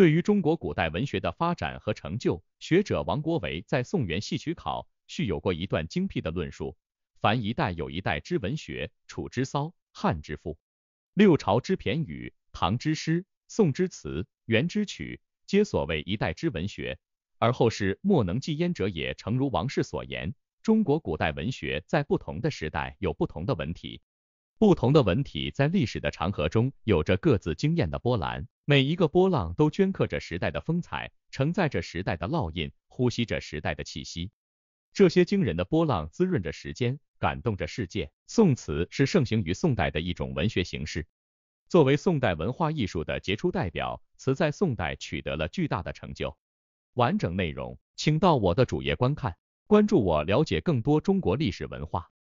对于中国古代文学的发展和成就，学者王国维在《宋元戏曲考》序有过一段精辟的论述：“凡一代有一代之文学，楚之骚，汉之赋，六朝之骈语，唐之诗，宋之词，元之曲，皆所谓一代之文学，而后世莫能继焉者也。”诚如王氏所言，中国古代文学在不同的时代有不同的文体，不同的文体在历史的长河中有着各自惊艳的波澜。每一个波浪都镌刻着时代的风采，承载着时代的烙印，呼吸着时代的气息。这些惊人的波浪滋润着时间，感动着世界。宋词是盛行于宋代的一种文学形式，作为宋代文化艺术的杰出代表，词在宋代取得了巨大的成就。完整内容请到我的主页观看，关注我了解更多中国历史文化。